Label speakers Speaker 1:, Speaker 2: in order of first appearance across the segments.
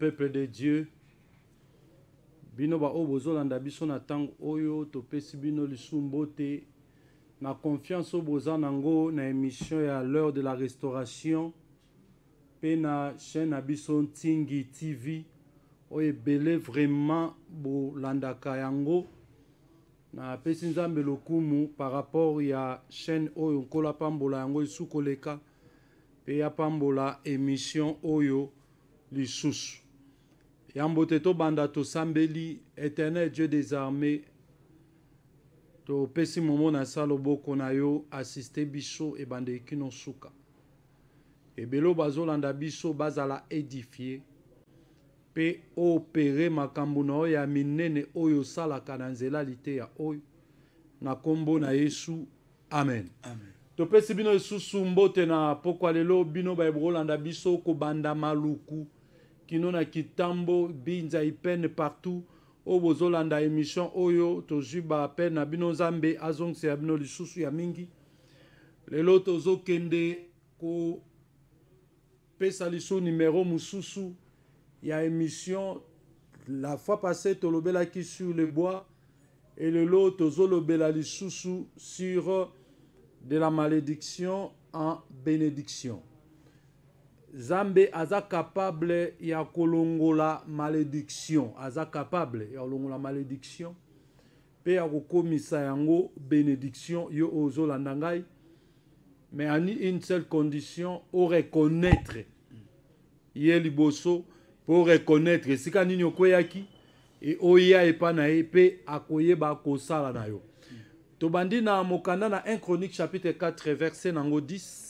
Speaker 1: peuple de Dieu bino baoyo bozolanda biso na tango oyo topesi bino lisumbu te na confiance oyo boza nango na émission ya l'heure de la restauration pe na chaîne na biso ntingi tv oyo ebele vraiment bolandaka yango napesi nzambe lokumu par rapport ya chaîne oyo nkolo apambola yango esu koleka ya apambola émission oyo lisusu yambo te tobanda tosambeli éternel dieu des armées topesi momo na sa loboko na yo asiste biso ebandeli kino suka ebele oyo bazolanda biso bazala edifie mpe opere makambo na oyo ya minene oyo osalaka na nzela liteya oyo na nkombo na yesu amen, amen. topesi bino lisusu mbote na pokwa lelo bino bayeba kolanda biso kobanda maluku kino na kitambo binza ipene partout oyo bozolanda émission oyo tozwi baapele na bino nzambe azongisela bino lisusu ya mingi lelo tozokende kopesa liso numero mosusu ya émission la fois passée tolobelaki sur le bois et lelo tozolobela lisusu sur de la malédiction en bénédiction nzambe aza capable ya kolongola malédiction aza capable ya kolongola malédiction mpe ya kokomisa yango bénédiction yo oyo ozolanda ngai mais ani une seule condition oreconnaître ye liboso mpo oreconnaître esika nini okweyaki e oya epa na ye mpe akoyeba kosala na yo tobandi na mokanda na 1 chronique chapitre 4 verset nango 10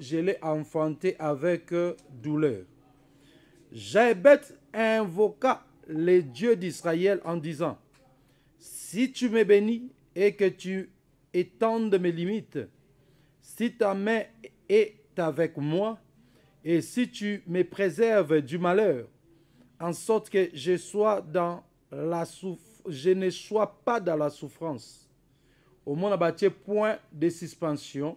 Speaker 1: je l'ai enfanté avec euh, douleur. Jabet invoqua les dieux d'Israël en disant, Si tu me bénis et que tu étendes mes limites, si ta main est avec moi, et si tu me préserves du malheur, en sorte que je, sois dans la je ne sois pas dans la souffrance. Au moins, bâtir point de suspension,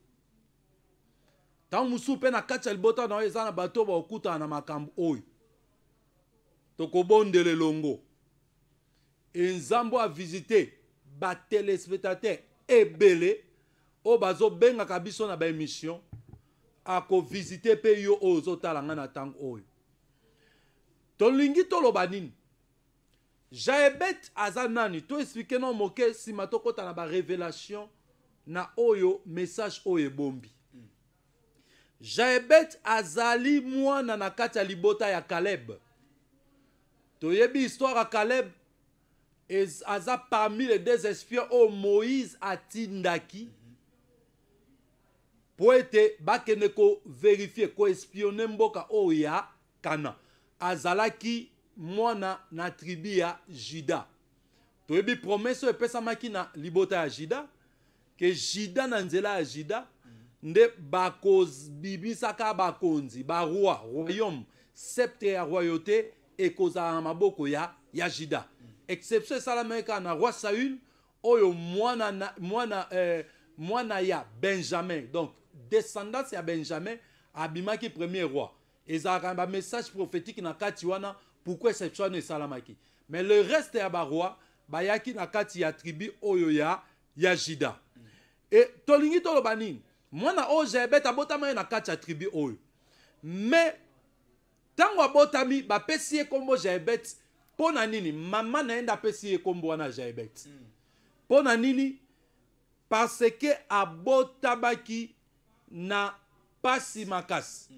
Speaker 1: ntango mosusu mpe na kati ya libota na oyo eza na bato bakokutana na makambo oyo tokobondela elongo enzambo avisite batelespectateur ebele oyo bazobengaka biso na baémission akovisite mpe yo oyo ozotala ngai na ntango oyo tolingi toloba nini jaebet aza nani toexplike nao moke nsima tokɔta na barévélation na oyo message oyo ebombi jaebet azali mwana na kati ya libota ya kaleb toyebi histoire ya kaleb aza parmi les deux espions oyo moïse atindaki mpo ete bakende koverifie koespione mboka oyo ya kana azalaki mwana na tribi ya juda toyebi promese oyo epesamaki na libota ya juda ke juda na nzela ya juda nde bakoz, saka bakonzi roi, royaume septe ya royauté et koza maboko ya, ya exception esalamaki na roi saül oyo moana moana eh, mwana, ya benjamin donc descendance ya benjamin abimaki premier roi ezalaka un message prophétique na kati wana pourkui exception Salamaki. mais le reste ya ba, bayaki na kati ya tribu oyo ya, ya Et et tolingi mwana oyo jebet abotama ye na kati ya tribu oyo me ntango abotami bapesi ye nkombo jaebet mpo na nini mama na ye nde apesi ye nkombo wana jaebet mpo hmm. na nini parce ke abotamaki na pasi makasi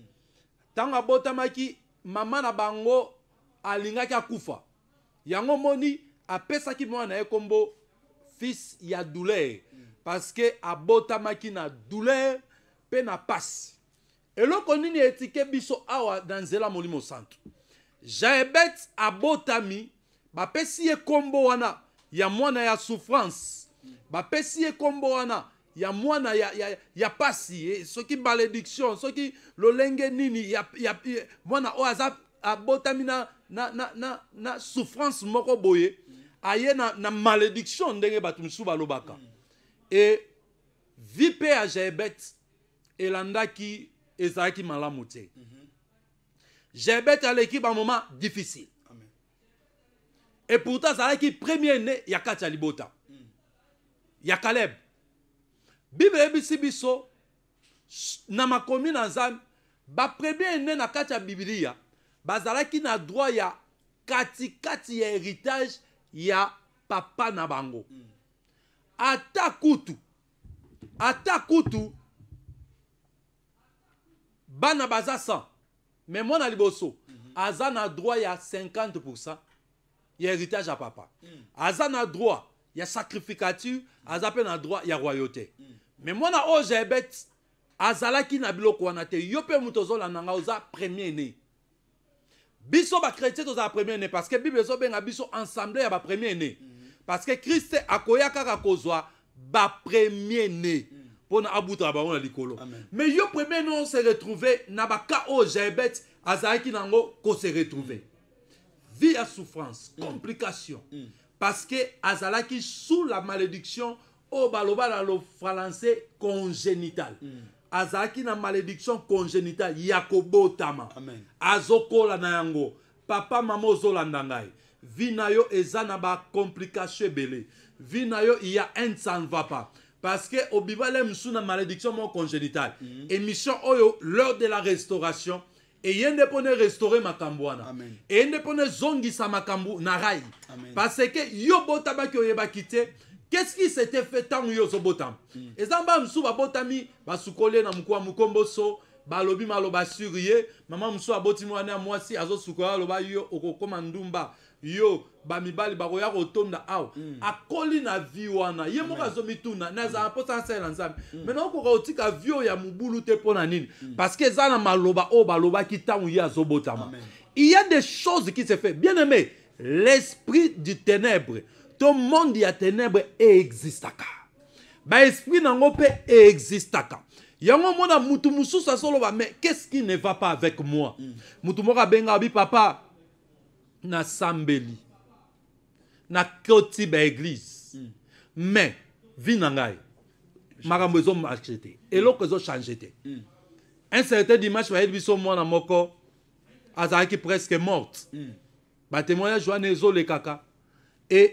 Speaker 1: ntango hmm. abotamaki mama na bango alingaki akufa yango moni apesaki mwana na ye nkombo fils ya douleur parce que abotamaki na douleur mpe na pasi eloko nini etike biso awa na nzela molimo santu jaebet abotami bapesi ye nkombo wana ya mwana ya souffrance bapesi ye nkombo wana ya mwana ya, ya, ya pasi eh, soki malédiction soki lolenge nini ya, ya, ya, mwana oyo aza abotami na, na, na, na, na souffrance moko boye aye na, na malédiction ndenge bato mosusu balobaka mm. et vipé mpe ya jebet elandaki ezalaki malamu te mm à jebet aleki moment difficile Amen. et pourtant azalaki premier né ya kati ya libota mm. ya Caleb bible eyebisi biso na makomi na nzambe bah, premier ne na kati ya biblia bazalaki na droit ya katikati ya héritage ya papa na bango mm. ata kutu ata kutu bana baza 100 me mwana liboso aza na droit ya 50 ya héritage ya papa mm. aza na droit ya sacrificature aza mpe na droit ya royauté me mm. mwana oyo jebet azalaki na biloko wana te yo mpe moto ozolanda ngai oza premier né biso bakrétien tozala premier né parce que bible ezobenga biso ensemble ya bapremier né mm. parce que kriste akoya kaka kozwa bapremier pour na abutaka bango na likolo mais yo premier non se retrouve na o oyo jaibet azaki nango ko se retrouve mm. vie à souffrance mm. complication mm. parce que azalaki sous la malédiction o baloba na lo français congénital azalaki na malédiction congénitale la kobotama azokola na yango papa mama la ngai vina yo eza na complication belé vina yo il y a un ça ne va pas parce que obivale sou na malédiction mon congénital. mm oyo oh l'heure de la restauration Et yende pone na erestaure makambo zongi sa makambu mpo na ezongisa makambo na rai parce que yo botabaki quitter qu'est-ce qui s'était fait tant yo zobotam. mm. eza mba bah, botami ba basukoli na mokuwa mokomboso balobi maloba surier. Maman mama mosusu abotimi bah, wana ya mwasi lo aloba yo okokoma ndumba yo bamibali bakoya kotonda awa mm. akoli na vi wana ye moko mm. azomituna mm. nazala mposa asalela nzambe maintenant mm. okoka otika vi ya mobulu te mpo nini parce que eza na maloba oyo balobaki ntango ye azobotama il y a des choses qui se fait bien aimé l'esprit du ténèbre to monde ya ténèbre eexistaka baesprit nango mpe eexistaka yango omona mutu mosusu ba mais qu'est ce qui ne va pas avec moi mutu moko abengaka bi papa na sambeli nakoti baeglise mm. mais vi na ngai makambo ezomarche te hmm. eloko ezochange te mm. un certain dimanche bayebi biso mwana moko azalaki presque morte mm. batémoignage wana ezolekaka e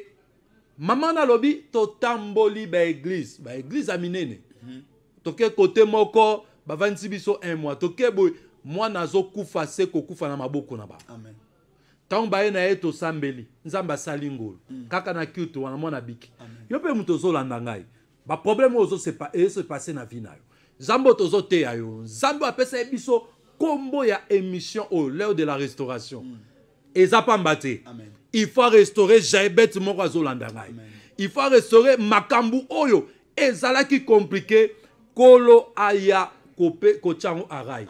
Speaker 1: mama nalobi totamboli baeglise baeglise ya minene mm. toke kote moko bavandisi biso un mois toke boye mwana azokufa se kokufa na maboko na bango ntango bayena sambeli, sambeli nzambe asali mm. kaka na kuto wana mwana biki yo mpe moto ozolanda ngai baproblème pas ezosepase se passer na vie. nzambe Nous yo en apesa biso combo ya émission au l'heure de la restauration mm. il faut restaurer jaibet il faut restaurer makambo oyo qui komplike kolo aya Kope Kochango arai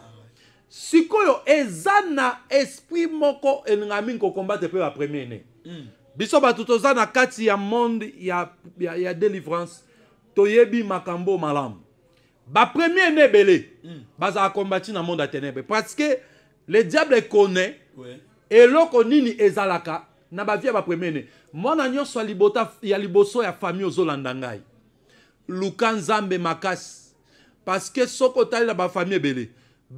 Speaker 1: sikoyo eza na esprit moko elinga mingi kokombate mpe bapremier ne mm. biso bato toza na kati ya monde ya, ya, ya délivrance toyebi makambo malamu bapremier ne ebele mm. bazala kombati na monde ya ténèbre parce que le diable ekone ouais. eloko nini ezalaka na bavie ya bapremier ne mwana nyonso ya liboso ya famille ozolanda ngai luka nzambe makasi parce que soki otalela bafamille ebele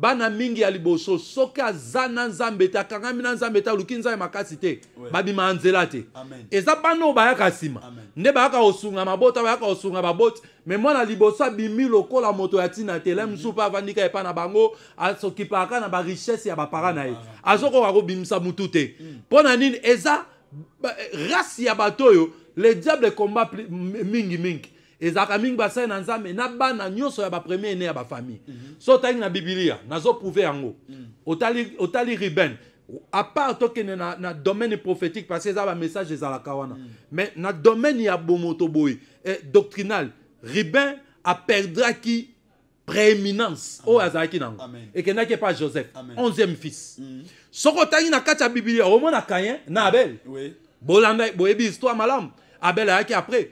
Speaker 1: bana mingi ya liboso soki aza na nzambe te akangami na nzambe te aluki nzambe makasi te babima ya nzela te eza bana oyo bayaka nsima nde bayaka kosunga mabota bayaka kosunga baboti me mwana liboso abimi lokola moto ya ntina te le mosusu mpe avandika epai na bango asokipaka na barichese ya bapara na ye ah. azokoka kobimisa motu te mm. mpo na nini eza eh, rasi ya bato oyo le diable ekomba mingimingi mis mingi basali na nzambe na bana nyonso ya né à ya famille mhm. so otali na nazo prouvé yango mhm. otali, otali riben à part tokende na, na domaine prophétique parce que un message message wana mm. mais na domaine ya bomoto boye et eh, doctrinal Riben a perdra qui prééminence au Azaki nango Et epa joseph Amen. 11e fils mm. soki otangi na kati Biblia, bibilia omona na abel oui. bolanda boyebi histoire malam. abel ayaki après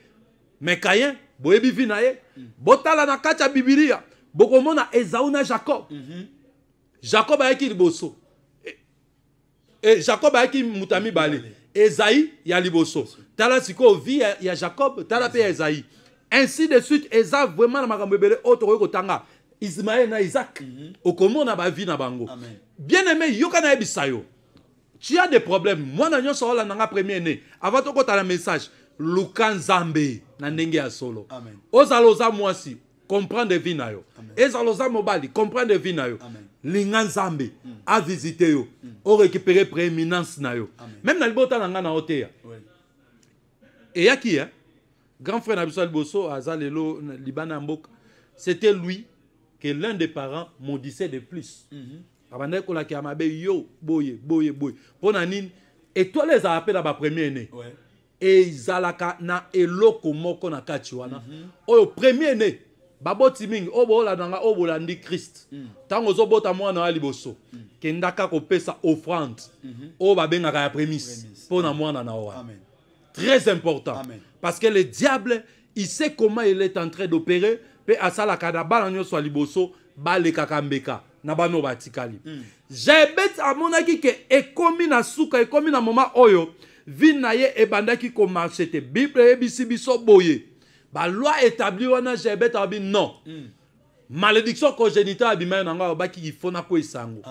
Speaker 1: mais kayen boyebi vi botala na kacha ya bibilia bokomona ezau na jacob jacob ayaki liboso e, e jacob ayaki mutami ya mibale ezai ya liboso tala sikoyo vi ya, jacob tala pe ya ezai ainsi de suite eza vraiment na makambo ebele oyo tokoki kotanga ismael na isaac mm -hmm. okomona bavi na bango bien aimé yoka nayebisa yo tu as des problèmes mwana nyonso le premier ne avant la message luka nzambe na ndenge ya solo Amen. oza mwasi comprendre vi na yo ezala oza mobali comprendre vi na yo linga nzambe mm. avisite yo mm. orécupere prééminence na yo Amen. même na libota na na teya oui. ya hein? grand frère na biso ya liboso aza c'était lui que l'un des parents disait de plus mm -hmm. abandaki kolakela mabe yo boye boye boye mpo na nini les ezala mpe na bapremier ne ouais ezalaka na eloko moko na kati wana oyo premier ne baboti mingi oyo boolanda nga oyo Christ. kriste mm. ntango ozobota mwana ya liboso mm. kendaka kopesa offrande mm -hmm. oyo babengaka ya na mwana na owana très important parce que le diable il sait comment il est en train d'opérer mpe asalaka na bana nyonso ya liboso balekaka mbeka na bana oyo batikali mm. jabet amonaki ke ekomi na suka ekomi na moma oyo vie na ye ebandaki komarche te bible eyebisi biso boye baloi établi wana gerbet alobi non mm. malédiction congénitale abimai nango alobaki ifona po esango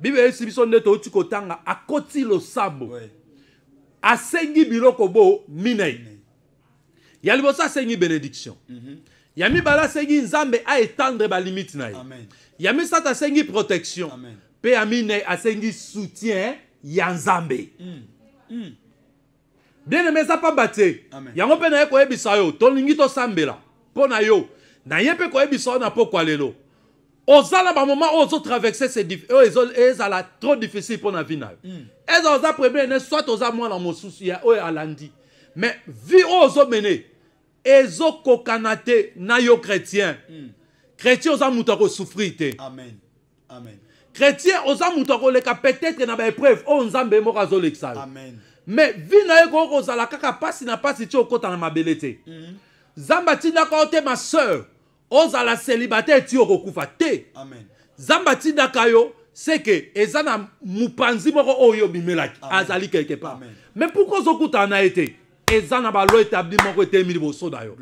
Speaker 1: bible eyebisi biso nde touti kotanga akoti losambo ouais. asengi biloko bo minei mm. ya liboso asengi bénédiction mm -hmm. ya mibale asengi nzambe aétendre balimite na ye ya misato asengi protection mpe ya minei asengi soutien ya nzambe mm. Mm. bien-aimé eza pamba Y'a yango mpe naye koyebisa yo tolingi tosambela mpo na yo naye mpe koyebisa yo na kwa lelo ozala bamoma oyo ozotraverse oyo ezala trop difficile mpo na po na yo hmm. ezala oza premier ne soit oza mwana mosusu ya oyo alandi mais vi oyo ozomene ezokokana te na yo chrétien chrétien oza Amen. Chrétiens te chrétien oza moto akoleka peut-être na baépreuve oyo nzambe moko azolekisa yo me vi na ye koki kozala kaka mpasi na mpasi ti okɔta na mabele te nzambe mhm. atindaka yo te ma sœur ozala seliba te eti yo kokufa te nzambe atindaka yo seke eza na mopanzi moko oyo obimelaki azali quelque part me pourkui ozokutana na ye te eza na balo établi moko etemi liboso na yo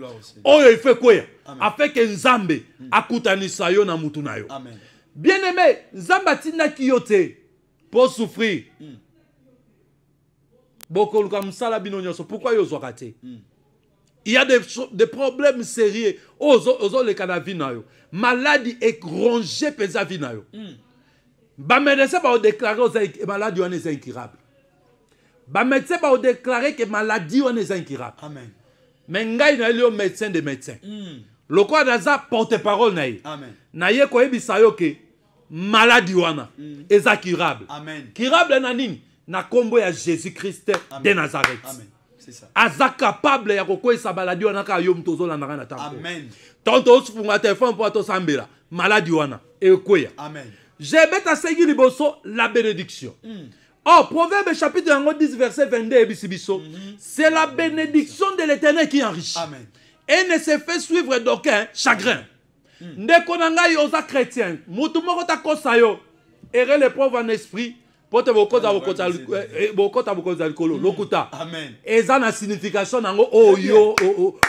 Speaker 1: oyo ife kweya afai ke nzambe mhm. akutanisa yo na mutu na yo bien aimé nzambe atindaki yo te mpo souffrir mhm. bokoluka mosala bino nyonso Pourquoi yo zo kate? Hmm. il y a des, des problèmes sérieux Ozo, ozoleka na vie na yo maladi eronge mpenza vie na yo mm. bamédecin baodeklare maladi Ba eza incurable o baodeklare ke maladi on est incurable Amen. me y na yo médecin de médecin mm. lokola daza porte parole na ye naye koyebisa yo ke maladi wana mm. eza Amen. Incurable na nini na kombo ya Jésus-Christ de Nazareth. Amen. aza capable ya kokweyisa maladi wana kaka yo moto ozolandaka na ntango te tofunga telefone mpo tosambela maladi wana ekweya jebet asengi liboso la bénédiction mm. or oh, proverbe chapitre 10 verset 22 mm-hmm. c'est la bénédiction de l'éternel qui enrichit Amen et ne se fait suivre d'aucun chagrin mm. ndeko na ngai chrétien motu moko takosa yo les pauvres en esprit mpo te bokota bokozala likolo mm. lokuta eza na signification nango oyo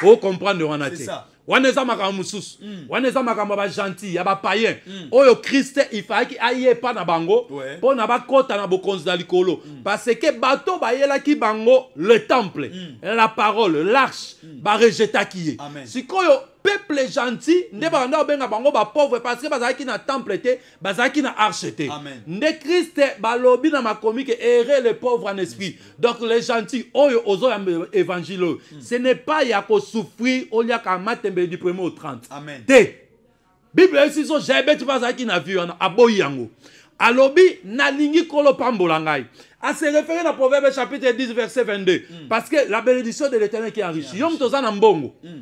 Speaker 1: okomprendre wana te wana eza makambo mosusu mm. wana eza makambo ya bagentil ya bapayen mm. oyo kriste ifalaki ayepa na bango mpo na kota na bokonzi na likolo parce que bato ki bango le temple la parole l'arche barejetaki ye sikoyo peuple gentil ne mm. balanda obenga bango pauvre parce que Bazaki na temple te bazalaki na arche te Christ balobi na makomi ke errer le pauvre en esprit mm. donc les gentils oyo ozoyamba évangile mm. ce n'est pas ya souffrir, oliaka matembele du premier au 30 T. bible esiso jebeti mpe azalaki na vie wana aboyi yango alobi nalingi kolo pambola ngai à ah, se référer dans Proverbe chapitre 10, verset 22. Parce que la bénédiction de l'éternel qui enrichit. Yeah. Yom tozana mbongo. Mm.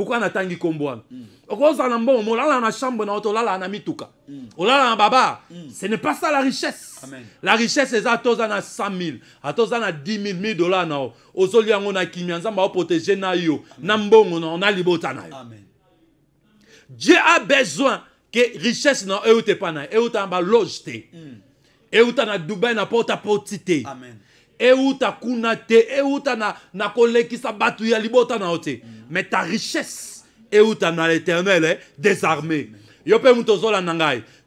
Speaker 1: pourquoi on nkombo wana okozala na mbongo olala na chambre na yo tolala na mituka olala na baba ce n'est pas ça la richesse Amen. la richesse c'est eza toza na 100 000 ata oza na 10 000 000 dollars na yo ozolia yango na kimia nzambe aoprotege na yo na mbongo na on a libota na yo dieu a besoin que richesse na yo euta epa na yo mm. na baloge te euta na dubai na porte à porti te euta te euta na, na kolekisa bato ya libota na yo mais ta richesse est où t'en as l'éternel hein, est désarmée.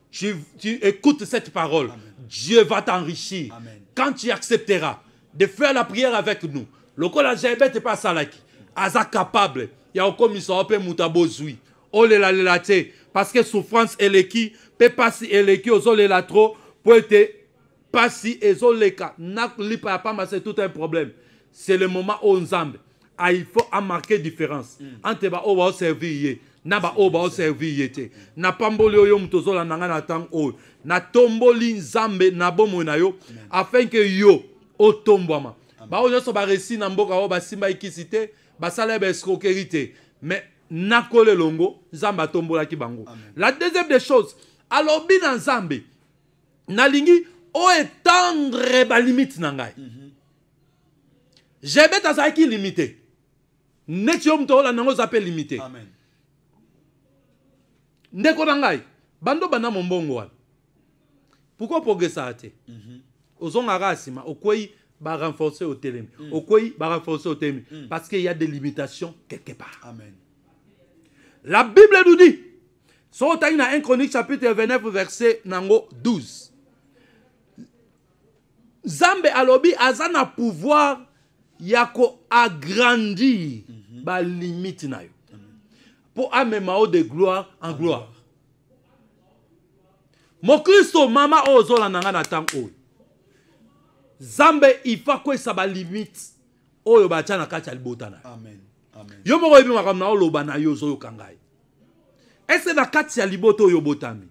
Speaker 1: Tu, tu écoutes cette parole. Dieu va t'enrichir. Quand tu accepteras de faire la prière avec nous, le kolajebet pas salaki. Aza capable. Ya okomisa la le Olela lelate. Parce que souffrance eleki. Pe pasi eleki si trop. Poete pasi ezoleka. Nak lipa pas c'est tout un problème. C'est le moment où on ah, il faut en marquer différence mm. entre ba au baoservir ye na ba n'apamboloyom na tombolin zambe na yo afin que yo otombwama baoyo ba baresi na mboka o ba te ba sala ba mais longo zamba tombola bango la deuxième des choses alobi na nzambe nalingi limite mm-hmm. limité neti to la olanda yango limité. Amen. limité ndeko na ngai bando banda mombongo wana pourkui oprogresaka te mhm. ozongaka ya nsima okwei barenforce otelemi mm. okwei télémi. otelemi mm. parce qu'il y a des limitations quelque part Amen. la bible nous dit so otangi na 1 chronique chapitre 29 verset nango 12 Zambe alobi azana pouvoir ya koagrandir balimite na yo mpo amema yo de gloire en gloire mokristo mama oyo ozolanda ngai na ntango oyo nzambe ifa kwesa balimite oyo batya na kati ya libota na yo yo moko oyebi makambo na oloba na yo ozoyoka ngai ese na kati ya libota oyo obotami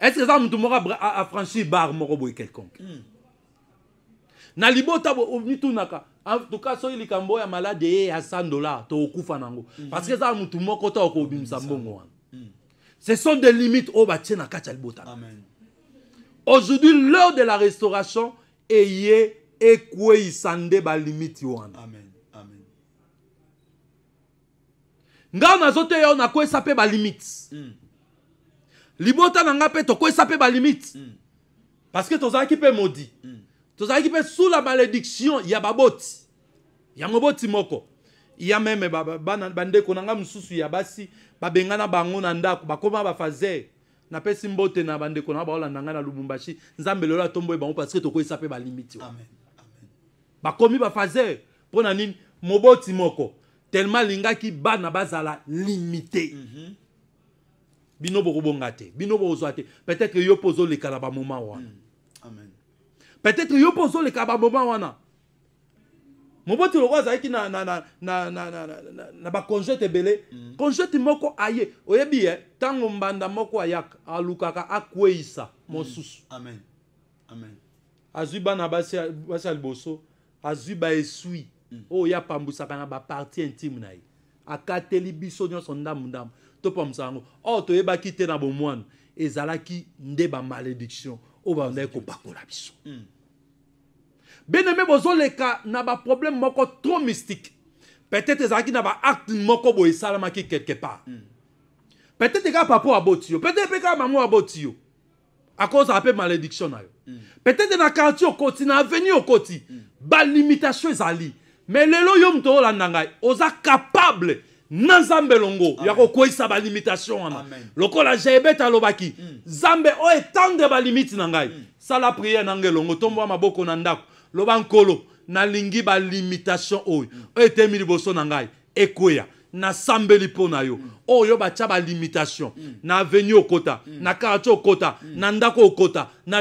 Speaker 1: ese eza motu moko afranchi bar moko boye quelconque mm. na libota mitunaka antuka soki likambo oyo ya maladi eye ya 100 dollar tokokufa nango mm. parce que ezala motu moko ta okobimisa mm. mbongo wana mm. ce sont des limites oyo batie na kati ya libota aujourd'hui l'heure de la restauration eye ekweyisa nde balimiti wana ngai nazoteya oyo nakweyisa mpe balimite mm. libota na ngai mpe tokweyisa mpe balimite mm. parce que tozalaki mpe modi mm. tozalaki mpe sous la malédiction ya baboti yango boti moko ya meme bandeko na ngai mosusu ya basi babengana bango na ndako bakóma bafazer napesi mbote na bandeko na baolanda ngai na lubumbashi nzambe lelo atomboye bango parceke tokoyisa mpe balimiti bakomi bafazer mpo na nini moboti moko telema alingaki bana bazala limité mm -hmm. bino bokobonga te bino bokozwa te peut-être yo mpo ozoleka na bamoma wana mm. amen peut-être yo mpo ozoleka bamoma wana moboti loko azalaki na, na, na, na, na, na, na, na baconjointe ebele mm. conjointe moko aye oyebi ye eh, ntango mbanda moko ayaka alukaka akweisa mm. mosusu mm. amen amen azwi bana basi ya liboso azwi baesui mm. oyo ye apambwisaka na baparti intime na ye akateli biso nyonso ndamundamu topamwisa yango or toyebaki te na bomwana ezalaki nde bamalédiction oyo bandai kobakola biso hmm. bien-aimé bozoleka na baproblème moko trop mystique peut-être ezalaki na baacte moko boye esalamaki quelque part hmm. peut-être kaka papa aboti yo peut-être mpe kaka mama aboti yo akozala mpe malédiction na yo hmm. peut-être na quartier okoti na avenir okoti balimitation ezali mais lelo yo moto olanda ngai oza capable na nzambe elongo ya kokweyisa balimitation wana lokola jaibet alobaki mm. nzambe oyo etendre balimite na ngai mm. sala priere na nga elongo tomboa maboko na ndako loba nkolo nalingi balimitation oyo mm. oyo etemi liboso na ngai ekweya nasambeli mpo na yo oyo batya balimitation na aveni okota na kartier okota na ndako okota na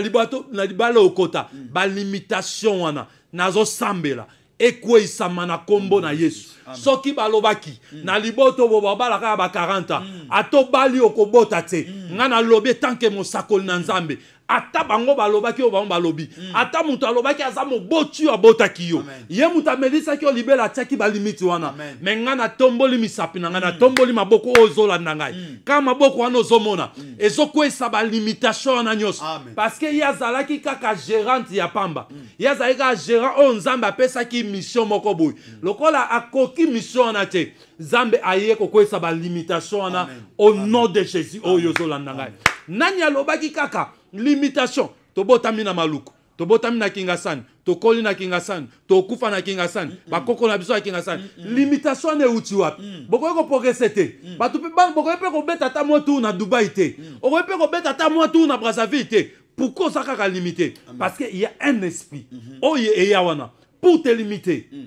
Speaker 1: libala okota balimitation wana nazosambela ekweyisama na nkombo na yesu mm. soki balobaki mm. na liboto bo babala kaka ba 40 ans mm. atobali okobota te nga nalobi etanke mosakoli na nzambe ata bango balobaki oyo bango balobi mm. ata moto alobaki aza moboti abotaki yo ye moto amelisaki yo libela atiaki balimiti wana me ngai natomboli misapi na ngai natomboli mm. maboko oyo ozolanda ngai kaka mm. maboko wana ozomona ezokwesa balimitation wana nyonso parceke ye azalaki kaka gérante ya pamba ye azalaki kaka gérant oyo nzambe apesaki mission moko boye lokola akoki mission wana te nzambe aye kokwesa balimitation wana au nom de jésus oyo ozolanda ngai nani alobaki kaka limitation tobotami na maluku tobotami na kingasani tokoli na kingasani tokufa na kingasani mm -mm. bakoko na biso ya kingasani mm limitation wana euti wapi bokoki koprogrese te mm. bato bokoki mpe kobeta ata mwa tour na dubai te mm. okoki mpe kobeta ata mwa tour na brazzaville te pourkui oza kaka limité parce que ya un esprit mm-hmm. oyo eya wana pour te limité mm.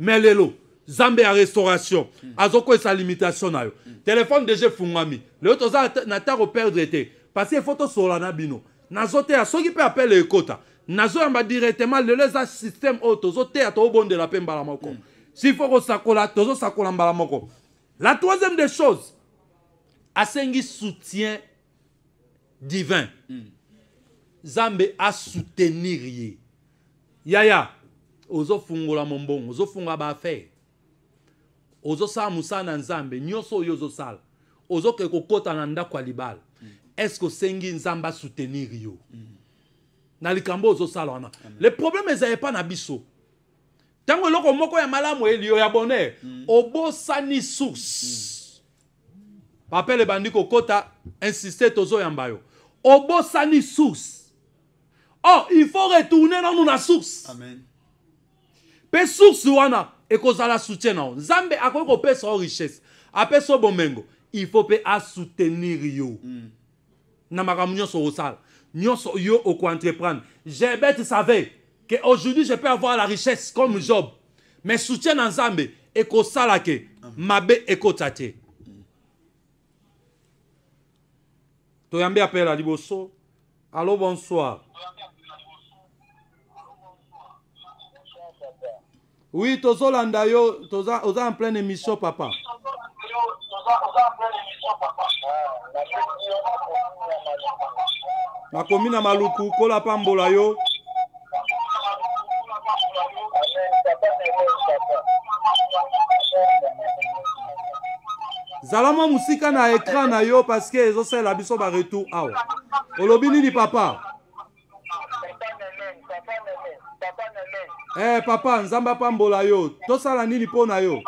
Speaker 1: mais lelo nzambe ya restauration azokwesa limitation na yo telefone deja efungwami lelo toza na ntango perdre te parce que fo tosola na bino nazoteya soki mpe apele ekota nazoyamba directement lelo eza systeme oyo tozoteya tobondela mpe mbala moko mm. sifo kosakola tozosakola mbala moko la troisième des choses asengi soutien divin mm. nzambe mm. asoutenir ye yaya ozofungola mombongo ozofungola baaffaire ozosala mosala na nzambe nyonso oyo ozosala ozokee kokɔta na ndako ya libala estce osengi nzambe asoutenir yo mm. na likambo ozosala wana le problème eza epa na biso ntango eloko moko ya malamu elio ya bonheur mm. obosani source mm. papel ebandi kokɔta insiste tozoyamba yo obosani source or oh, il faut retourner nanu na source Amen. mpe source wana ekozala soutien na yo nzambe akoki kopesa yo richesse apesa yo bomengo il faut mpe asoutenir yo mm. na makambo nyonso osala nyonso yo entreprendre. jebet savait que aujourd'hui je peux avoir la richesse comme mm. job mais soutien et et ekosala ke mabe toi te appelle à liboso Allô, bonsoir oui tozolanda yo toza en pleine émission papa nakomi na maluku kola pambola yo zala mwa mosika na ekran na yo parceke ezosalela biso baretour awa olobi nini papa Eh, papa nzambe apambola yo tosala nini mpo na yo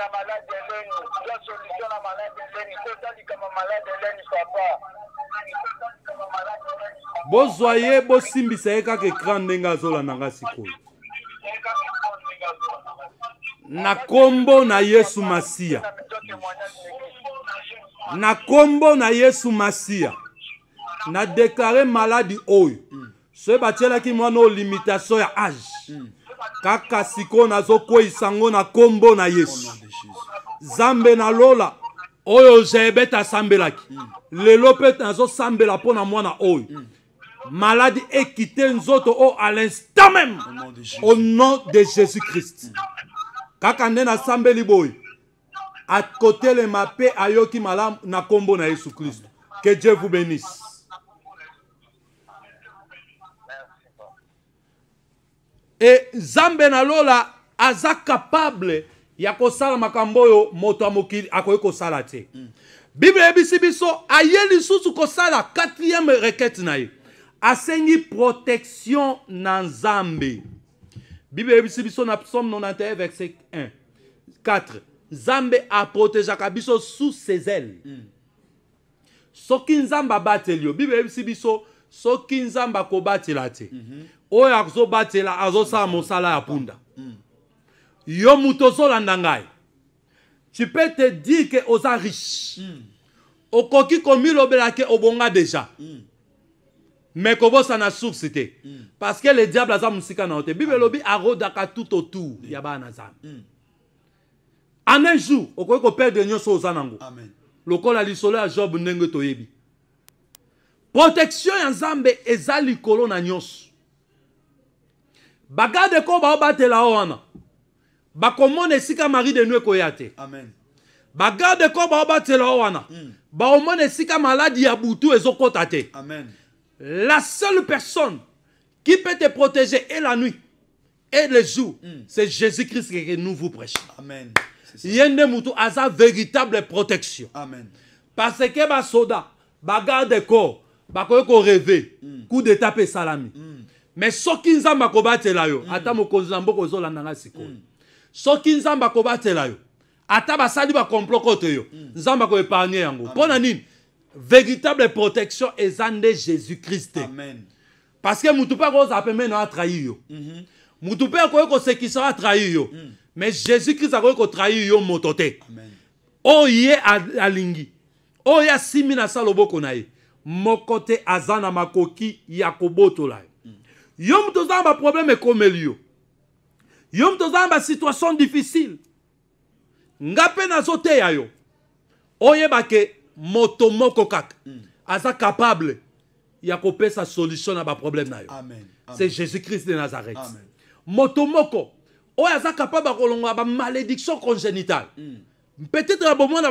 Speaker 1: na malade eleni zwa solution na malade eleni kotalikama malade eleni papa bozwa ye bosimbisa ye kaka ekran ndenge azolanda nga sikoyo na kombo na yesu masiya na kombo na yesu masiya na deklare maladi oyo mm. soki batielaki mwana oyo limitation ya age mm. kaka sikoyo nazokweyisa ngo na kombo na yesu Zambéna Lola, oyo jebet asambelaki lelo mpe nazosambela la na mwana oyo maladi ekite nzoto oyo à l'instant même au nom de jésus christ kaka nde nasambeli boye akotelema mpe ayoki malamu na nkombo na Jésus kristo que dieu vous bénisse Et Zambéna Lola, aza capable ya kosala makambo oyo moto ya mokili akoki kosala te mm. bible eyebisi biso aye lisusu kosala quatrième rekete na ye asengi protection na nzambe bible eyebisi biso na psaume 91 verset 1 4 nzambe aprotegeaka biso sous ses ailes mm. soki nzambe abateli yo bible eyebisi biso soki nzambe akobatela te mm -hmm. oyo akozobatela azosala mosala ya mpunda mm. yo moto ozolanda ngai tu peux te dire ke oza riche mm. okoki komilobela ke obonga déjà mm. me kobosana source te mm. parce que le diable aza mosika na yo te bible ah. elobi arodaka tout autour mm. ya hmm. bana nzambe mm. en un jour okoki koperdre nyonso oza nango lokola lisolo ya job ndenge toyebi protection ya nzambe eza likolo na nyonso bagarde ko baobatela yo wana komone sika mari denu ekoya te bagarde corps baobatela o wana mm. baomona esika maladi ya butu ezokɔta Amen. la seule personne qui peut te protéger et la nuit et le jour mm. c'est jésus-christ qui nous vous prêche. Amen. Yende nde mutu aza véritable protection Amen. parce que basoda bagarde corps ko koreve mm. coup de mpe esalami mm. mais soki nzambe akobatela yo mm. ata mokonzi na mboka ozolandanga sikoyo mm. soki nzambe akobatela yo ata basali bakomplo kote yo mm. nzambe akoepargne yango mpo na nini véritable protection eza nde jésus christ te parce que mutu mpe akozala pembeni atrahi yo mhm. mutu mpe akoki kosekisa atrahi yo mm. mais jésus christ akoki kotrahi yo moto te oyo ye alingi oyo ye asimbi na sa loboko na ye moko te aza na makoki ya kobotola yo mm. yo mutu oza na baproblème ekomeli yo Yom mtu situation difficile nga zote ya yo ba ke moto moko kaka mm. capable ya sa solution na problème na yo c'est jésus-christ de nazareth Amen. moto moko aza capable ya malédiction congénitale mm. peut-être na bomona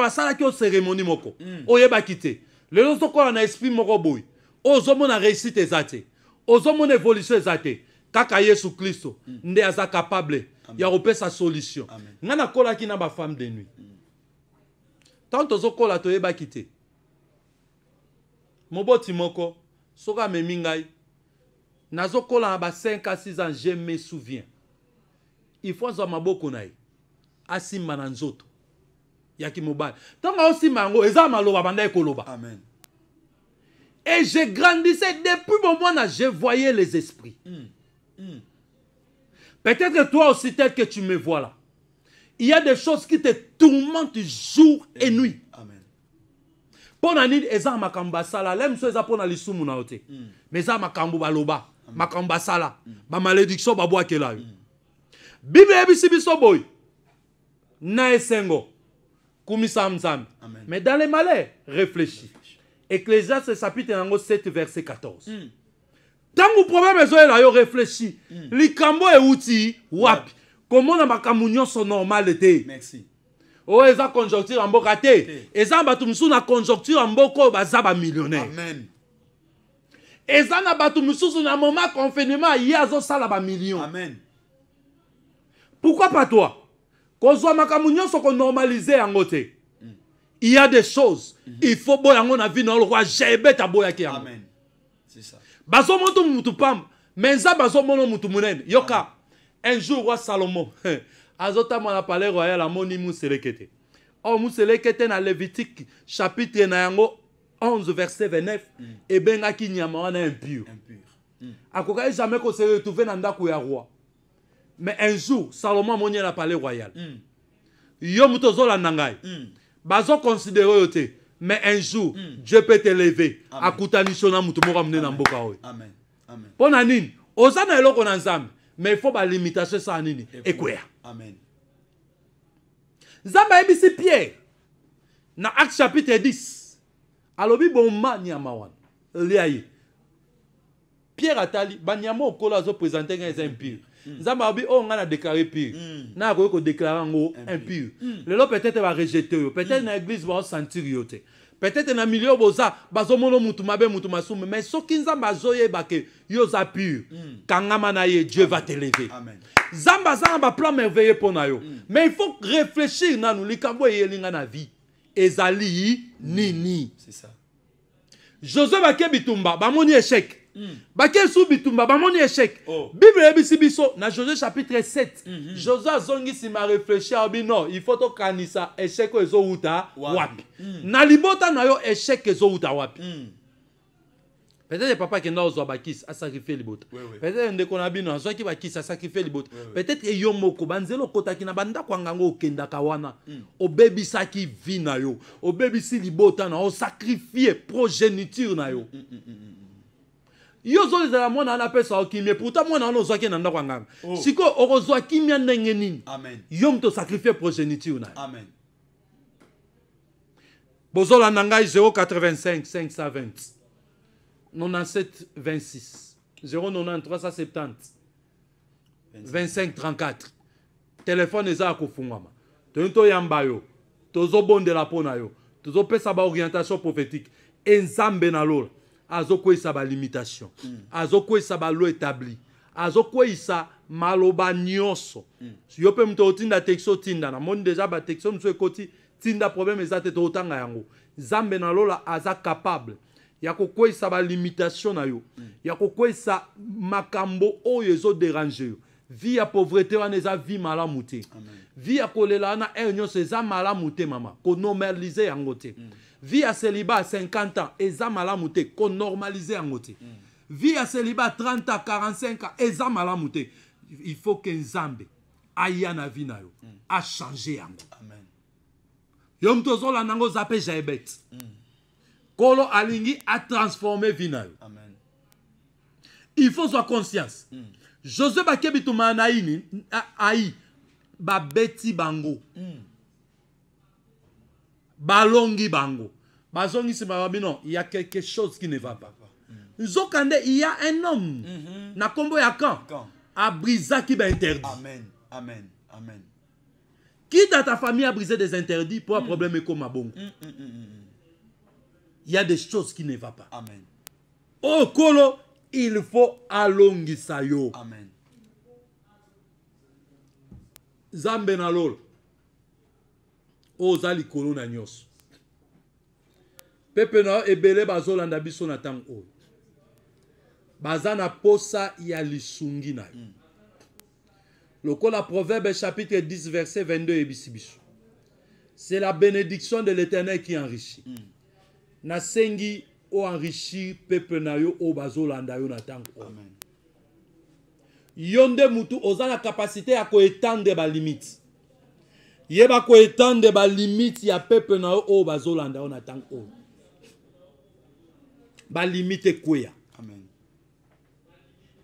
Speaker 1: cérémonie moko mm. oyebaki na esprit moko boye Ozo a réussite eza évolution kaka yesu kristo mm. nde aza kapable ya kopesa solution ngai nakolaki na bafemme de nuit mm. ntango tozokola toyebaki te moboti moko soki amemi ngai nazokola na ba 5 a 6 ans je me souviens il faut azwa maboko na ye asimba na nzoto yaki mobali ntango aosimba yango eza maloba banda ye koloba amen et je grandissais depuis mon mois na je voyais les esprits mm. Hmm. Peut-être que toi aussi, tel que tu me vois là, il y a des choses qui te tourmentent jour et, hmm. nuit. Amen. Pona ezama kambasala, makamba sala, lem so eza pona lisumu na ote. Hmm. Mais eza makambo baloba, makamba sala, ba malédiction ba boa kela yo. Bible ebisi boy. Na esengo. sam mzambi. Mais dans les malais, réfléchis. Ecclésiaste chapitre 7 verset 14. Mm ntango problème ezoyela yo réfléchi hmm. likambo euti wapi komona makambo nyonso normale te oyo oh, eza conjoncture en mboka te eza bato mosusu na conjoncture ya mboka oyo millionnaire, amen, eza na bato mosusu na moma confinement ye million, amen, pourquoi pas toi kozwa makambo sont normalisées en côté, hmm. il y a des choses hmm. il faut boyango na vie na yo lokwa amen, c'est ça. bazomona to mutu pamba me nza bazomona mutu monene yoka un jour roi salomo azotambola na palais royal amoni museleke te or oh, museleke te na levitike chapitre na yango 11 verset 29 mm. ebengaki nyama wana impure mm. akokaki jamais kose retrouve na ndako ya roi mais un jour salomo amoni ye na palais royal mm. yo moto ozolanda ngai mm. bazoconsidere oyo te mais un jour mm. dieu peut te lever akutaniso na moto moko amune na mboka oyo mpo na nini oza na eloko na nzambe mais il faut balimitation esala nini ekweya nzambe ayebisi pierre na acte chapitre 10 alobi boma nyama wana lia ye pierre atali banyama okolo azopresente ngai eza impure nzambe alobi nga ngai déclarer pire na akoki kodeklara yango Le lelo peut-être va yo peut-être mm. na église sentir yo te peut-être na milieu boza bazomona mutu mabe mutu masume mais soki ye eh, ba ke yo za pure mm. kangama na ye dieu va te lever Amen. aza zamba plan merveilleux pour na yo mm. mais il faut réfléchir nanu likambo eyeli eh, nga na vie ezali nini josué ba moni échec Hmm. bakie su bitumba bamoni échec oh. bible eyebisi biso na josé chapitre 7 mhm. josé azongisi ma réfléchir abi non il faut tokanisa échec oyo ezowuta wapi hmm. na libota na yo échec ezowuta wapi hmm. peut-être papa akenda ozwa bakisi asakrifie libota peut-être ndeko na bino azwaki bakisi asakrifie libota peut-être eyo moko banzela okotaki na bandako yangango okendaka wana obebisaki vi na yo obebisi libota na yo osakrifie progéniture na yo mm. mm. mm. mm. Yozo yo ozolizala mwana wana apeso okimia pourtant moi na ozwaki ye na ndako ya nganga oh. sikoyo okozwa kimia ndenge nini yo moto sacrifier progéniture na ye bozolanda ngai 085 520 97 26 090 370 25 34 téléphone eza ya kofungwama toyini yamba yo tozobondela bondela pona yo ba orientation prophétique enzambe na lola azokweyisa balimitation mm. azokweyisa balo etabli azokweyisa maloba nyonso mm. yo mpe moto otinda texi otinda namoni deja batexi mosusu ekoti tinda probleme eza te tokotanga yango nzambe na lola aza capable ya kokweyisa balimitation na yo mm. ya kokweyisa makambo oyo ezoderange yo via pauvreté on eza vie malamu malamouté. Vie ya kolela wana ere nyonso eza malamu te mama konormalize yango te mm. vie. ya seliba 50 ans eza malamu te konormalize yango te mm. vie vie. ya seliba 30 ans 45 ans eza malamu te il faut ke nzambe aya na na yo mm. achange yango Amen. yo moto ozolanda yango oza mm. kolo alingi yo il faut zwa conscience mm. Joseph Akebituma Naini, Aï, Babeti Bango. Hmm. Balongi Bango. Bazongi c'est non, il y a quelque chose qui ne va pas. Hmm. Zokande, il y a un homme. Mhm. Na kombo ya kan. A brisa qui interdit. Amen. Amen. Amen. Qui dans ta famille a brisé des interdits pour un hmm. problème comme Abongo? Il y a des choses qui ne vont pas. Amen. Oh, Kolo, il faut ça, yo amen Zambé na oza pepe na ebele bazolanda biso na o. Bazana posa ya lisungi na yo mm. proverbe chapitre 10 verset 22 c'est la bénédiction de l'éternel qui enrichit mm. nasengi oenrichir peuple na yo oyo bazolanda yo na ntango oyo yo nde mutu oza na kapasité ya koetande balimite yeba koetande balimite ya peuple na yo oyo bazolanda yo na ntango oyo balimite ekweya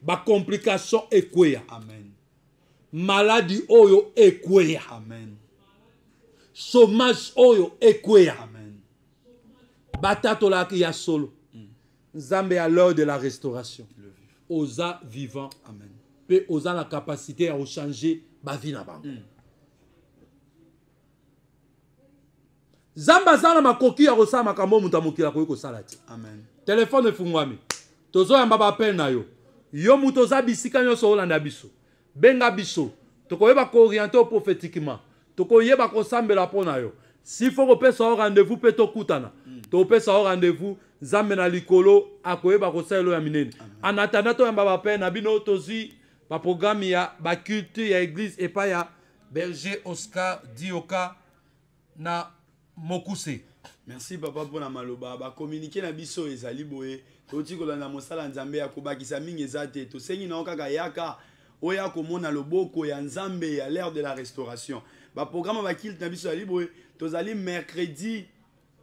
Speaker 1: bacomplikation ekweya maladi oyo ekweya chômage oyo ekweya batatolaki ya solo nzambe ya l'heure de la restauration oza vivant mpe oza na kapasité ya kochange bavi na bango mm. nzambe aza na makoki ya kosala makambo moto ya mokili akoki kosala te telefone efungwami tozoyamba bapel na yo yo moto oza bisika nyonso olanda biso benga biso tokoyeba kooriente o prophetiquement tokoyeba kosambela mpo na yo s'il faut kopesa yo rendez-vous mpe tokutana topesa yo rendez-vous nzambe na likolo akoyeba kosala elo ya minene en attendant toyamba bape na bino tozwi baprograme ya baculture ya église epai ya berger oscar dioka na mokuse merci papa mpona maloba bacommunike na biso ezali boye toti kolanda mosala nzambe ya kobakisa mingi eza te tosengi na yo kaka yaka oya komona loboko ya nzambe ya l'heure de la restauration baprograme bakilte na biso ezali boye tozali mercredi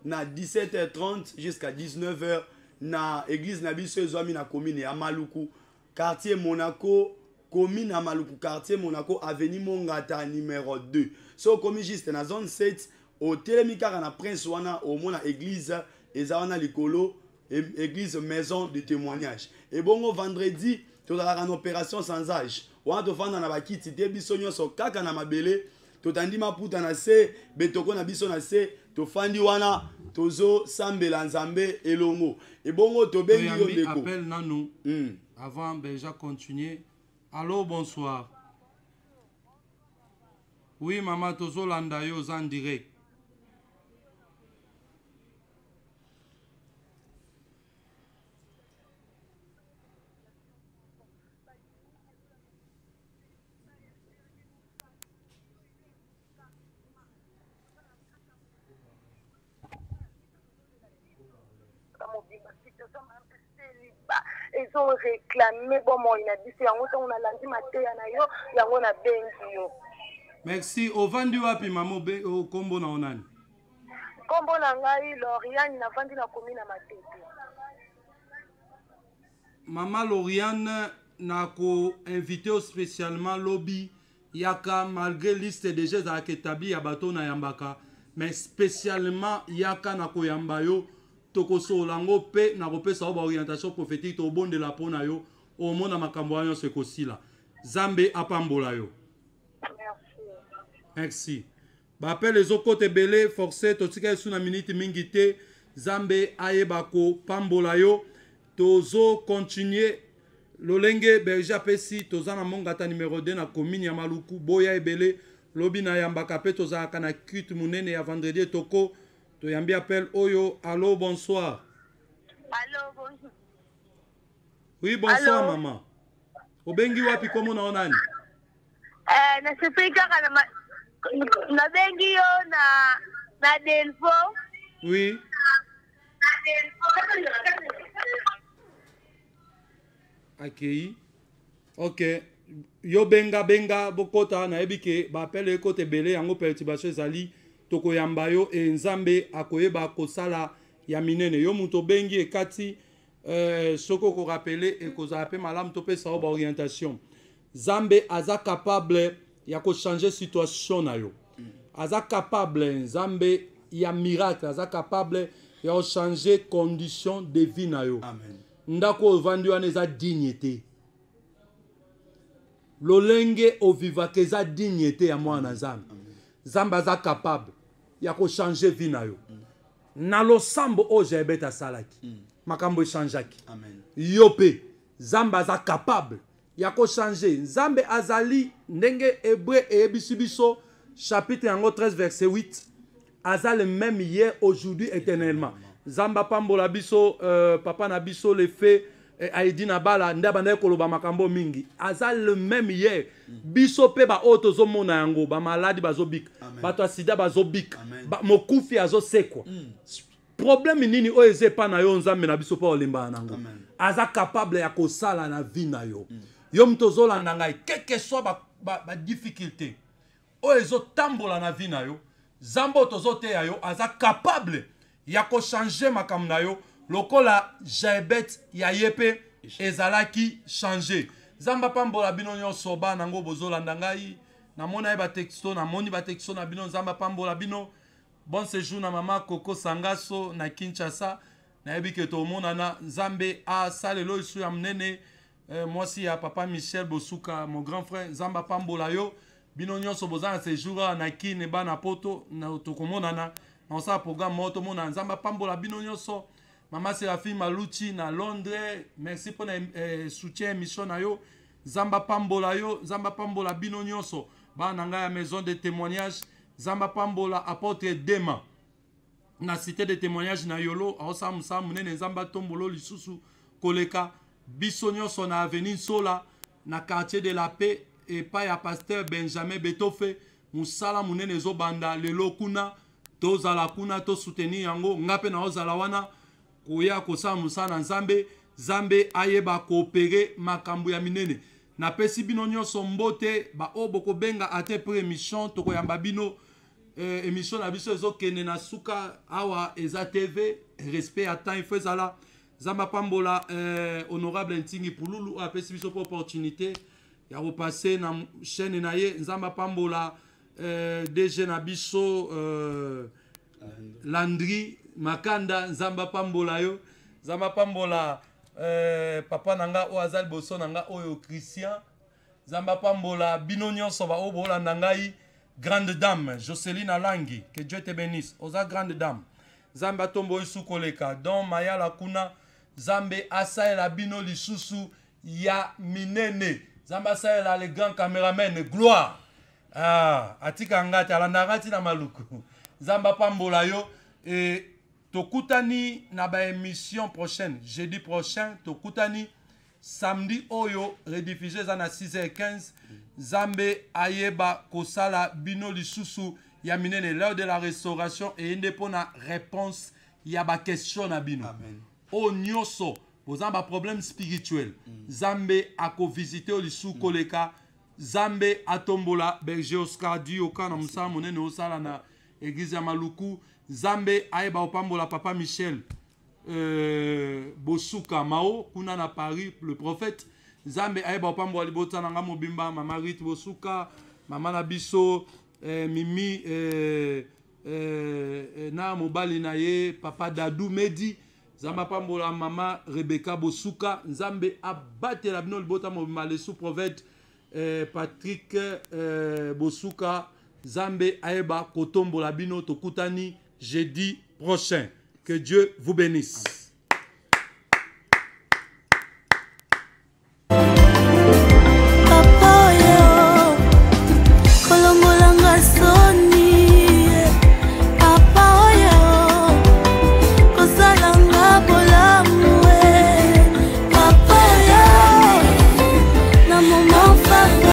Speaker 1: na 17h30 jusqu'à 19h na église na biso ezwami na commune ya maluku quartier monaco komi na maluku quartier monaco aveni mongata numéro 2 so okomi juste na zone 7 otelemi kaka na prince wana omona église eza wana likolo e, église maison de témoignage ebongo vendredi tozalaka na opération sans age wana tovanda na bakiti te biso nyonso kaka na mabele totandi maputa na se betoko na biso na se tofandi wana tozosambela nzambe elongo ebongo tobengi yo ndeko nanu mm. avant déjà ben, continuer allo bonsoir oui mama tozolanda yo oza en ezoreklame bomoi na biso yango ntango nalandi mateya na yo yango nabengi yo merci ovandi wapi mama okombo na yo nani nkombo na ngai loriane navandi na komi na matete mama loriane nakoinvite yo spécialement lobi yaka malgré liste déjà ezalaka établi ya bato oyo nayambaka mais spécialement yaka nakoyamba yo tokosola yango mpe nakopesa yo baorientation prophétique tobondela mpo na yo omona makambo wana nyonso ekosila nzambe apambola yo merci bapele ezokota ebele force totika esu na miniti mingi te nzambe ayeba kopambola yo tozokontinue lolenge berger apesi toza na mongata numero 2 na komine ya maluku boya ebele lobi na yambaka mpe tozalaka na culte monene ya vendredi etoko toyambi appel oyo allo bonsoir allo bonsoir oui bonsoir allo. mama obengi wapi komona yo nani eh, nasepeli kaka na nabengi yo na na delfo oui akei ok yo benga benga bokota nayebi ke baapele ekota ebele yango perturbation ezali tokoyamba yo e nzambe akoyeba kosala ya minene yo moto obengi ekati euh, soki okorapele ekozala mpe malamu topesa yo baorientation nzambe aza kapable ya kochange situation na yo aza kapable nzambe ya miracle aza kapable ya kochange condition de vie na yo ndako ovandi wana eza digne te lolenge ovivaka eza digne te ya mwana nzambe nzambe aza kapable ya kochange vie na yo na losambo oyo jaebet asalaki mm. makambo echangeaki Amen. Yope nzambe aza capable ya changer. nzambe azali ndenge hebre et biso chapitre 13 verset 8 Azali le même hier aujourd'hui éternellement Zamba apambola biso euh, papa na biso le fait Eh, aedi na bala nde abandaki koloba makambo mingi aza le même hier biso mpe baoyo tozomona yango bamaladi bazobika bato ya sida bazobika ba, mokufi azosekwa mm. probleme nini oyo eza epa na yo nzambe na biso mpo olembana nango aza kapable ya kosala na vie na yo mm. yo moto ozolanda ngai keke swa badifficulté ba, ba oyo ezotambola na vie na yo nzambe oyo tozoteya yo aza kapable ya kochange makambo na yo lokola jaebet ya ye mpe ezalaki change nzambe apambola bino nyonso bana yango bozolanda ngai namona ye batexto namoni batexto na bino nzambe apambola bino bon séjour na mama koko sangaso na kinshasa nayebi ke tomonana nzambe asala elo esu ya monene eh, mwasi ya papa michel bosuka mon grand frère nzambe apambola yo bino nyonso boza na séjour awa na kine bana poto tokomonana na kosala programme moko tomona nzambe apambola bino nyonso mama serafine maluchi na londres merci mpona eh, soutien émission na yo nzambe apambola yo nzambe apambola bino nyonso bana na ngai ya maison de témoignage nzambe apambola apôtre dema na cité de témoignage na yolo aosala mosala monene nzambe atombolo lisusu koleka biso nyonso na avenue nsola na quartier de la paix epai ya paster benjamin betofe mosala monene ezobanda lelo kuna tozala kuna tosoutenir yango ngai mpe naozala wana koya kosala mosala na nzambe nzambe ayeba koopere makambo ya minene napesi bino nyonso mbote baoyo bokobenga ate pre émission tokoyamba bino eh, émission na biso ezokende na suka awa eza tv respect ya temps ifo ezala nzambe apambola eh, honorable ntingi pululu oyo apesi biso mpo opportunité ya kopase na chaîne na ye nzambe apambola eh, dg na biso eh, landri makanda nzambe apambola yo nzambe apambola eh, papa na nga oyo aza liboso na nga oyo christian nzambe apambola bino nyonso baoyo boolanda ngai grande dame joseline alangi que dieu te bénisse oza grande dame nzambe atombo oyo sukoleka don mayala kuna nzambe asalela bino lisusu ya minene nzambe asalela le grand cameraman gloire ah, atikanga te alandaka ntina maluku nzambe apambola yo e, tokutani na émission prochaine jeudi prochain tokutani samedi oyo rediffusé eza na 6h15 Zambe ayeba kosala bino lisusu ya minene l'heure de la restauration et nde réponse ya question na bino Amen. Oh, nyonso boza na problème spirituel Zambé mm. akovisite oyo lisusu koleka Zambe atombola berger oscar Dio na monene osala na église ya maluku nzambe ayeba kopambola papa michel euh, bosuka mao kuna na paris le prophète nzambe ayeba kopambola libota na nga mobimba mama rit bosuka mama na biso eh, mimi eh, eh, na mobali na ye papa dadu medi nzambe apambola mama rebeka bosuka nzambe abatela bino libota mobimba lesu prophète eh, patrik eh, bosuka nzambe ayeba kotombola bino tokutani J'ai dit prochain. Que Dieu vous bénisse.